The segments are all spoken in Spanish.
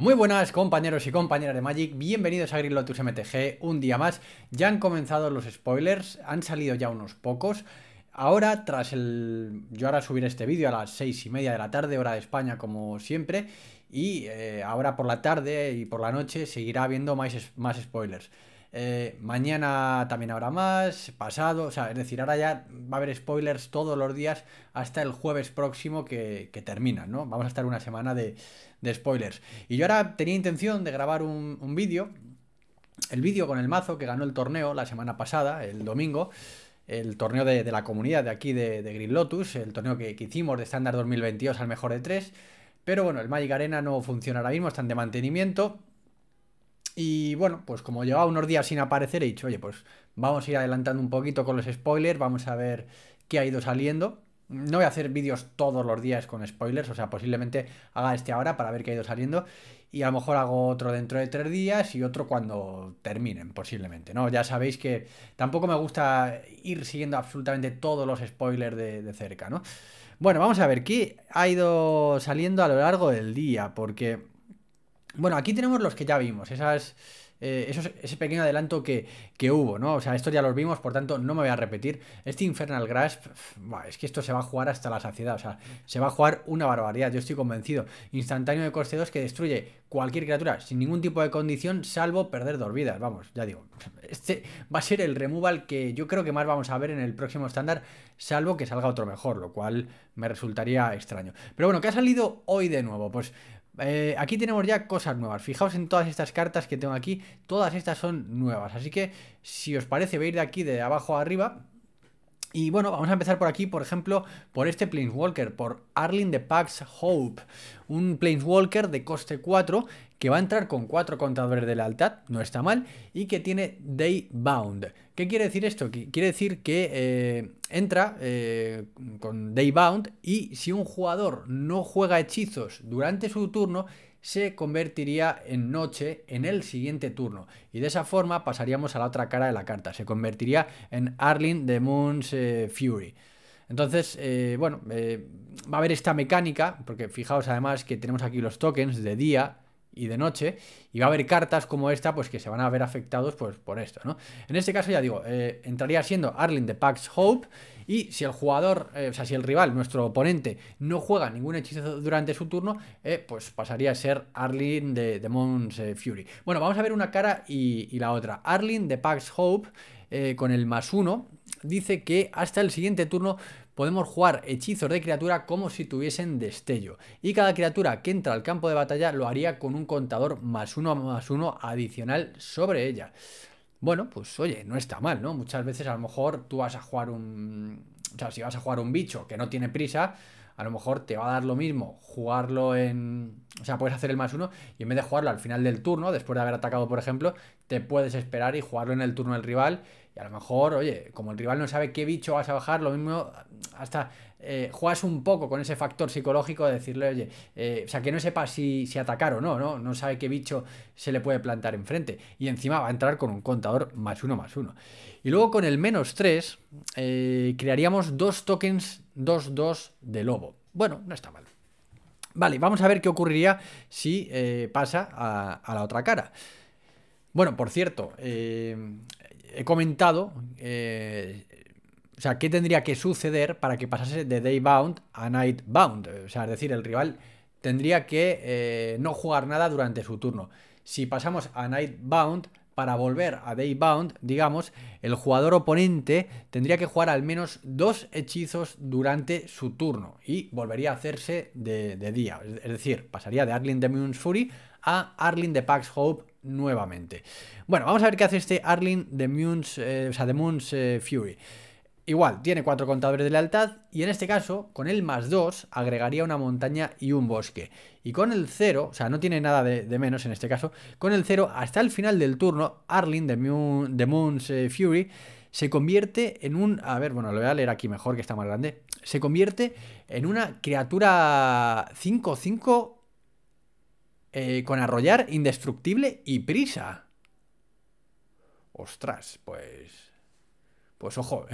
Muy buenas compañeros y compañeras de Magic, bienvenidos a Grillotus MTG un día más. Ya han comenzado los spoilers, han salido ya unos pocos. Ahora, tras el... Yo ahora subiré este vídeo a las seis y media de la tarde, hora de España como siempre, y eh, ahora por la tarde y por la noche seguirá habiendo más, más spoilers. Eh, mañana también habrá más, pasado, o sea, es decir, ahora ya va a haber spoilers todos los días hasta el jueves próximo que, termina, ¿no? Vamos a estar una semana de, spoilers. Y yo ahora tenía intención de grabar un, vídeo, el vídeo con el mazo que ganó el torneo la semana pasada, el domingo, el torneo de, la comunidad de aquí de, Green Lotus, el torneo que, hicimos de estándar 2022 al mejor de tres. Pero bueno, el Magic Arena no funciona ahora mismo, están de mantenimiento. Y bueno, pues como llevaba unos días sin aparecer, he dicho, oye, pues vamos a ir adelantando un poquito con los spoilers, vamos a ver qué ha ido saliendo. No voy a hacer vídeos todos los días con spoilers, o sea, posiblemente haga este ahora para ver qué ha ido saliendo. Y a lo mejor hago otro dentro de tres días y otro cuando terminen, posiblemente, ¿no? Ya sabéis que tampoco me gusta ir siguiendo absolutamente todos los spoilers de, de cerca, ¿no? Bueno, vamos a ver qué ha ido saliendo a lo largo del día, porque bueno, aquí tenemos los que ya vimos, esas, eh, ese pequeño adelanto que, que, hubo, ¿no? O sea, estos ya los vimos, por tanto, no me voy a repetir. Este Infernal Grasp, es que esto se va a jugar hasta la saciedad, o sea, se va a jugar una barbaridad, yo estoy convencido. Instantáneo de coste 2 que destruye cualquier criatura sin ningún tipo de condición, salvo perder dos vidas, vamos, ya digo. Este va a ser el removal que yo creo que más vamos a ver en el próximo estándar, salvo que salga otro mejor, lo cual me resultaría extraño. Pero bueno, ¿qué ha salido hoy de nuevo? Pues eh, aquí tenemos ya cosas nuevas. Fijaos en todas estas cartas que tengo aquí. Todas estas son nuevas. Así que, si os parece, veis de aquí de abajo a arriba. Y bueno, vamos a empezar por aquí, por ejemplo, por este Planeswalker, por Arlin de Pax Hope, un Planeswalker de coste 4 que va a entrar con cuatro contadores de lealtad, no está mal, y que tiene day bound. ¿Qué quiere decir esto? Quiere decir que eh, entra eh, con day bound y si un jugador no juega hechizos durante su turno, se convertiría en noche en el siguiente turno y de esa forma pasaríamos a la otra cara de la carta, se convertiría en arling de Moon's eh, Fury. Entonces, bueno, va a haber esta mecánica, porque fijaos además que tenemos aquí los tokens de día, y de noche, y va a haber cartas como esta, pues que se van a ver afectados pues, por esto, ¿no? En este caso, ya digo, eh, entraría siendo arlin de Pax Hope, y si el jugador, eh, o sea, si el rival, nuestro oponente, no juega ningún hechizo durante su turno, eh, pues pasaría a ser arlin de, Demon's Mons Fury. Bueno, vamos a ver una cara y, la otra. arlin de Pax Hope, con el más uno, dice que hasta el siguiente turno podemos jugar hechizos de criatura como si tuviesen destello. Y cada criatura que entra al campo de batalla lo haría con un contador más uno más uno adicional sobre ella. Bueno, pues oye, no está mal, ¿no? Muchas veces a lo mejor tú vas a jugar un... O sea, si vas a jugar un bicho que no tiene prisa, a lo mejor te va a dar lo mismo jugarlo en... O sea, puedes hacer el más uno y en vez de jugarlo al final del turno, después de haber atacado, por ejemplo, te puedes esperar y jugarlo en el turno del rival a lo mejor, oye, como el rival no sabe qué bicho vas a bajar, lo mismo hasta eh, juegas un poco con ese factor psicológico de decirle, oye, eh, o sea, que no sepa si, si atacar o no, no, no sabe qué bicho se le puede plantar enfrente. Y encima va a entrar con un contador más uno más uno. Y luego con el menos 3 eh, crearíamos dos tokens 2-2 de lobo. Bueno, no está mal. Vale, vamos a ver qué ocurriría si pasa a, a la otra cara. Bueno, por cierto, eh, he comentado, eh, o sea, qué tendría que suceder para que pasase de Daybound a Nightbound. Eh, o sea, es decir, el rival tendría que eh, no jugar nada durante su turno. Si pasamos a Nightbound, para volver a Daybound, digamos, el jugador oponente tendría que jugar al menos dos hechizos durante su turno y volvería a hacerse de, día. Es decir, pasaría de Arling de Moon's a Arling de Pax Hope nuevamente. Bueno, vamos a ver qué hace este Arlin de Moons, eh, o sea, de Moons eh, Fury. Igual, tiene cuatro contadores de lealtad y en este caso, con el más 2, agregaría una montaña y un bosque. Y con el 0, o sea, no tiene nada de, menos en este caso, con el 0, hasta el final del turno, Arlin de, Moon's eh, Fury se convierte en un... A ver, bueno, lo voy a leer aquí mejor que está más grande. Se convierte en una criatura 5-5 eh, con arrollar, indestructible y prisa. Ostras, pues... Pues ojo,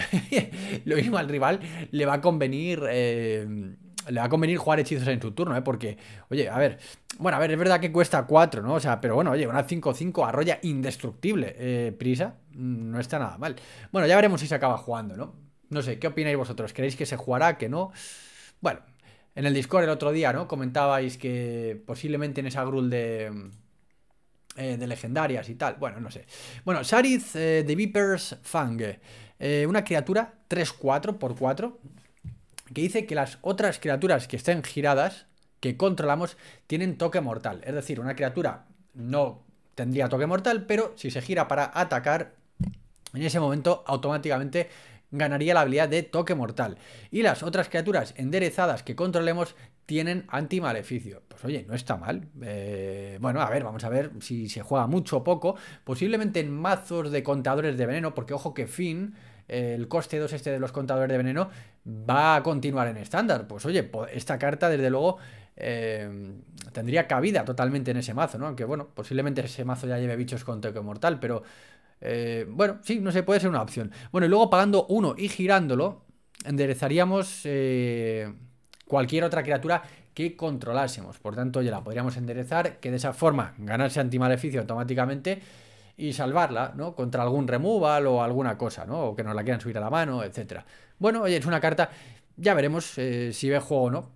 lo mismo al rival le va a convenir... Eh, le va a convenir jugar hechizos en su turno, ¿eh? Porque, oye, a ver, bueno, a ver, es verdad que cuesta 4, ¿no? O sea, pero bueno, oye, una 5-5 arrolla indestructible. Eh, prisa, mm, no está nada mal. Bueno, ya veremos si se acaba jugando, ¿no? No sé, ¿qué opináis vosotros? ¿Creéis que se jugará, que no? Bueno, en el Discord el otro día, ¿no? Comentabais que posiblemente en esa grul de, eh, de legendarias y tal. Bueno, no sé. Bueno, Sarith eh, de Vipers Fang. Eh, una criatura 3-4 por 4 que dice que las otras criaturas que estén giradas, que controlamos, tienen toque mortal. Es decir, una criatura no tendría toque mortal, pero si se gira para atacar, en ese momento automáticamente ganaría la habilidad de toque mortal. Y las otras criaturas enderezadas que controlemos tienen maleficio Pues oye, no está mal. Eh, bueno, a ver, vamos a ver si se juega mucho o poco. Posiblemente en mazos de contadores de veneno, porque ojo que fin el coste 2 este de los contadores de veneno va a continuar en estándar. Pues oye, esta carta desde luego eh, tendría cabida totalmente en ese mazo, ¿no? Aunque bueno, posiblemente ese mazo ya lleve bichos con toque mortal, pero eh, bueno, sí, no sé, puede ser una opción. Bueno, y luego pagando uno y girándolo, enderezaríamos eh, cualquier otra criatura que controlásemos. Por tanto, ya la podríamos enderezar, que de esa forma ganarse antimaleficio automáticamente y salvarla, ¿no? Contra algún removal o alguna cosa, ¿no? O que nos la quieran subir a la mano, etc. Bueno, oye, es una carta, ya veremos eh, si ve juego o no.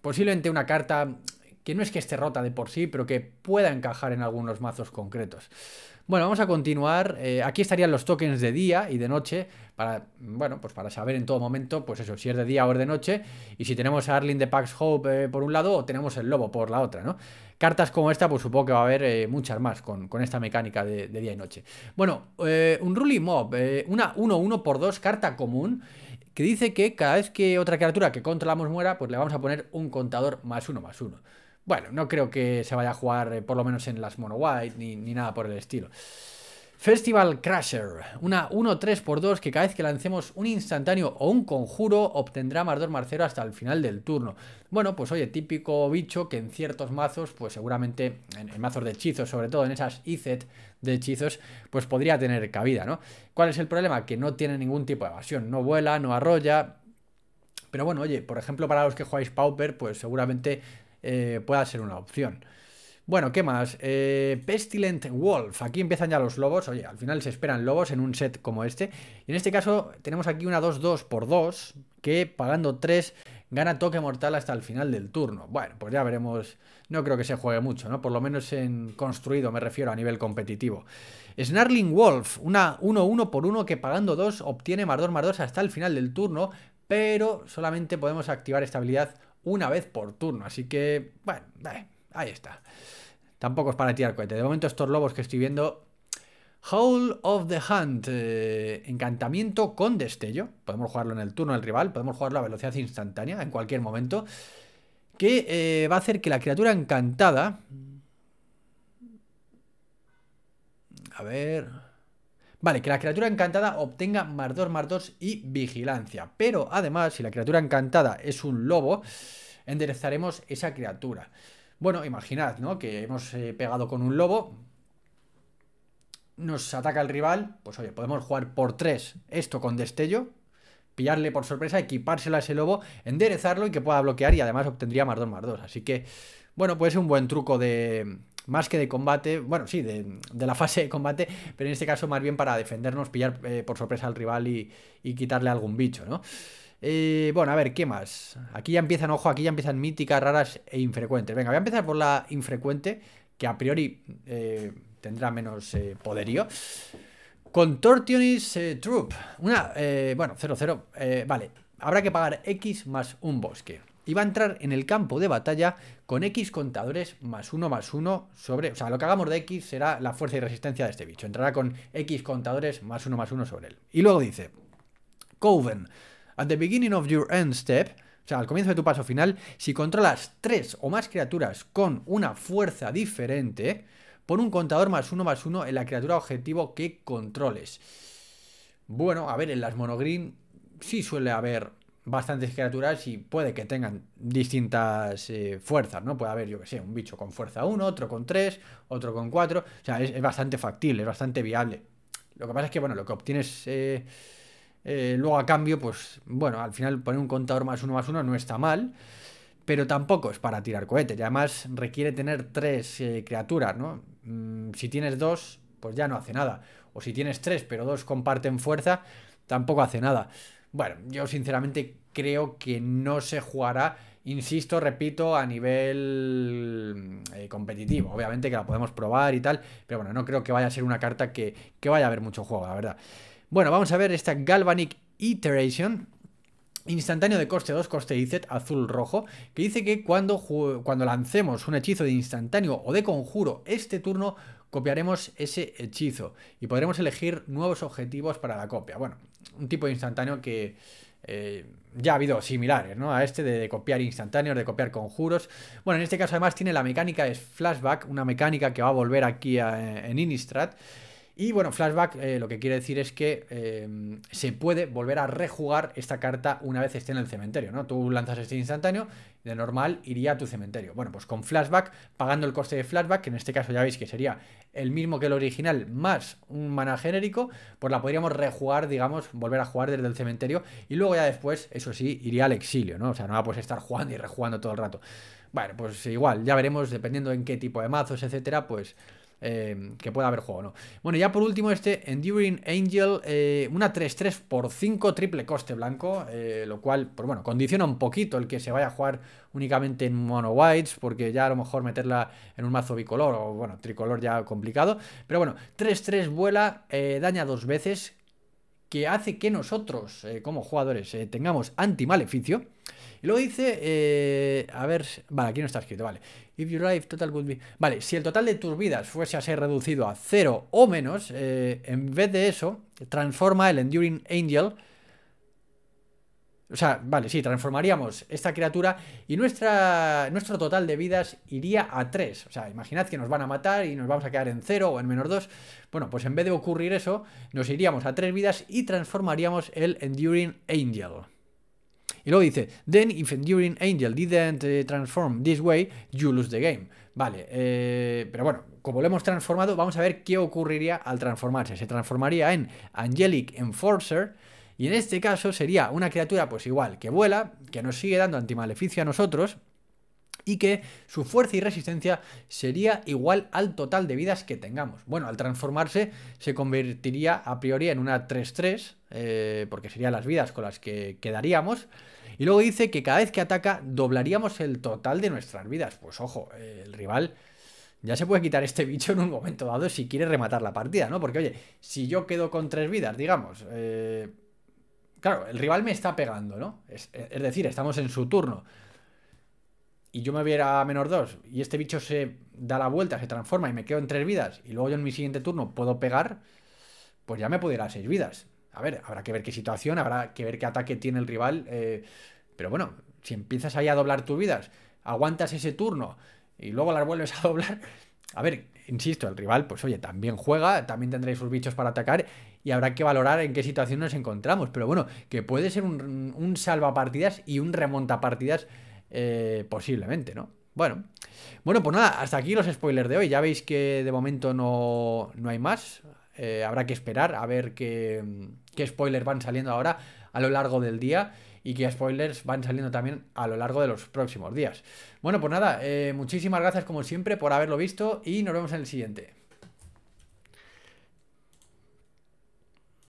posiblemente una carta que no es que esté rota de por sí, pero que pueda encajar en algunos mazos concretos. Bueno, vamos a continuar. Eh, aquí estarían los tokens de día y de noche para, bueno, pues para saber en todo momento, pues eso, si es de día o es de noche y si tenemos a Arlin de Pax Hope eh, por un lado o tenemos el Lobo por la otra, ¿no? Cartas como esta, pues supongo que va a haber eh, muchas más con, esta mecánica de, de, día y noche. Bueno, un Ruling Mob, una 1-1 por 2 carta común que dice que cada vez que otra criatura que controlamos muera, pues le vamos a poner un contador más uno más uno. Bueno, no creo que se vaya a jugar, eh, por lo menos en las mono white, ni, nada por el estilo. Festival Crasher, una 1-3x2 que cada vez que lancemos un instantáneo o un conjuro obtendrá más 2 hasta el final del turno. Bueno, pues oye, típico bicho que en ciertos mazos, pues seguramente en, mazos de hechizos, sobre todo en esas IZET de hechizos, pues podría tener cabida, ¿no? ¿Cuál es el problema? Que no tiene ningún tipo de evasión, no vuela, no arrolla, pero bueno, oye, por ejemplo, para los que jugáis Pauper, pues seguramente eh, pueda ser una opción. Bueno, ¿qué más? Eh, Pestilent Wolf. Aquí empiezan ya los lobos. Oye, al final se esperan lobos en un set como este. Y en este caso tenemos aquí una 2-2 por 2 que pagando 3 gana toque mortal hasta el final del turno. Bueno, pues ya veremos. No creo que se juegue mucho, ¿no? Por lo menos en construido, me refiero a nivel competitivo. Snarling Wolf, una 1-1 por 1 que pagando 2 obtiene más 2 hasta el final del turno, pero solamente podemos activar esta habilidad una vez por turno. Así que, bueno, eh, ahí está. Tampoco es para tirar cohete. De momento estos lobos que estoy viendo... Hall of the Hunt, eh, encantamiento con destello. Podemos jugarlo en el turno del rival, podemos jugarlo a velocidad instantánea en cualquier momento. Que eh, va a hacer que la criatura encantada... A ver... Vale, que la criatura encantada obtenga mardor 2, y vigilancia. Pero además, si la criatura encantada es un lobo, enderezaremos esa criatura. Bueno, imaginad, ¿no? Que hemos eh, pegado con un lobo. Nos ataca el rival. Pues oye, podemos jugar por 3 esto con destello. Pillarle por sorpresa, equipársela a ese lobo, enderezarlo y que pueda bloquear y además obtendría mardor 2, Así que, bueno, puede ser un buen truco de, más que de combate, bueno, sí, de, la fase de combate, pero en este caso más bien para defendernos, pillar eh, por sorpresa al rival y, quitarle algún bicho, ¿no? Eh, bueno, a ver, ¿qué más? Aquí ya empiezan, ojo, aquí ya empiezan míticas, raras e infrecuentes. Venga, voy a empezar por la infrecuente, que a priori eh, tendrá menos poderío. Contortionist Troop. Una, bueno, 0-0. vale, habrá que pagar X más un bosque y va a entrar en el campo de batalla con X contadores más uno más uno sobre... O sea, lo que hagamos de X será la fuerza y resistencia de este bicho. Entrará con X contadores más uno más uno sobre él. Y luego dice, Coven, at the beginning of your end step, o sea, al comienzo de tu paso final, si controlas tres o más criaturas con una fuerza diferente, pon un contador más uno más uno en la criatura objetivo que controles. Bueno, a ver, en las monogreen sí suele haber bastantes criaturas y puede que tengan distintas eh, fuerzas, ¿no? Puede haber, yo que sé, un bicho con fuerza 1, otro con 3, otro con 4. O sea, es, bastante factible, es bastante viable. Lo que pasa es que, bueno, lo que obtienes eh, eh, luego a cambio, pues, bueno, al final poner un contador más uno más uno no está mal, pero tampoco es para tirar cohetes. Y además requiere tener tres criaturas, ¿no? Mm, si tienes dos, pues ya no hace nada. O si tienes tres, pero dos comparten fuerza, tampoco hace nada. Bueno, yo sinceramente creo que no se jugará, insisto, repito, a nivel eh, competitivo. Obviamente que la podemos probar y tal, pero bueno, no creo que vaya a ser una carta que, que vaya a haber mucho juego, la verdad. Bueno, vamos a ver esta Galvanic Iteration instantáneo de coste 2, coste IZ, azul rojo, que dice que cuando, cuando lancemos un hechizo de instantáneo o de conjuro este turno, copiaremos ese hechizo y podremos elegir nuevos objetivos para la copia. Bueno, un tipo de instantáneo que... Eh, ya ha habido similares, ¿no? A este de, copiar instantáneos, de copiar conjuros. Bueno, en este caso además tiene la mecánica de flashback, una mecánica que va a volver aquí en Innistrad. Y bueno, flashback eh, lo que quiere decir es que eh, se puede volver a rejugar esta carta una vez esté en el cementerio, ¿no? Tú lanzas este instantáneo, de normal iría a tu cementerio. Bueno, pues con flashback, pagando el coste de flashback, que en este caso ya veis que sería el mismo que el original, más un mana genérico, pues la podríamos rejugar, digamos, volver a jugar desde el cementerio. Y luego ya después, eso sí, iría al exilio, ¿no? O sea, no a puedes estar jugando y rejugando todo el rato. Bueno, pues igual, ya veremos, dependiendo en qué tipo de mazos, etcétera, pues eh, que pueda haber juego, ¿no? Bueno, ya por último este Enduring Angel, eh, una 3-3 por 5 triple coste blanco, eh, lo cual, pues bueno, condiciona un poquito el que se vaya a jugar únicamente en mono whites, porque ya a lo mejor meterla en un mazo bicolor o, bueno, tricolor ya complicado, pero bueno, 3-3 vuela, daña dos veces, que hace que nosotros, como jugadores, tengamos anti-maleficio, y luego dice, eh, a ver, vale, aquí no está escrito, vale. If your life total Vale, si el total de tus vidas fuese a ser reducido a cero o menos, eh, en vez de eso, transforma el Enduring Angel... O sea, vale, sí, transformaríamos esta criatura y nuestra, nuestro total de vidas iría a 3. O sea, imaginad que nos van a matar y nos vamos a quedar en 0 o en menos 2. Bueno, pues en vez de ocurrir eso, nos iríamos a 3 vidas y transformaríamos el Enduring Angel. Y luego dice, then if Enduring Angel didn't eh, transform this way, you lose the game. Vale, eh, pero bueno, como lo hemos transformado, vamos a ver qué ocurriría al transformarse. Se transformaría en Angelic Enforcer. Y en este caso sería una criatura, pues igual, que vuela, que nos sigue dando antimaleficio a nosotros, y que su fuerza y resistencia sería igual al total de vidas que tengamos. Bueno, al transformarse se convertiría a priori en una 3-3, eh, porque serían las vidas con las que quedaríamos. Y luego dice que cada vez que ataca doblaríamos el total de nuestras vidas. Pues ojo, eh, el rival ya se puede quitar este bicho en un momento dado si quiere rematar la partida, ¿no? Porque oye, si yo quedo con tres vidas, digamos... Eh, claro, el rival me está pegando, ¿no? es, es decir, estamos en su turno y yo me viera a a menos 2 y este bicho se da la vuelta, se transforma y me quedo en 3 vidas y luego yo en mi siguiente turno puedo pegar, pues ya me pudiera ir 6 vidas. A ver, habrá que ver qué situación, habrá que ver qué ataque tiene el rival. Eh, pero bueno, si empiezas ahí a doblar tus vidas, aguantas ese turno y luego las vuelves a doblar. A ver, insisto, el rival, pues oye, también juega, también tendréis sus bichos para atacar y habrá que valorar en qué situación nos encontramos. Pero bueno, que puede ser un, salvapartidas y un remonta partidas eh, posiblemente, ¿no? Bueno. Bueno, pues nada, hasta aquí los spoilers de hoy. Ya veis que de momento no, hay más. Eh, habrá que esperar a ver qué, spoilers van saliendo ahora a lo largo del día y qué spoilers van saliendo también a lo largo de los próximos días. Bueno, pues nada, eh, muchísimas gracias como siempre por haberlo visto y nos vemos en el siguiente.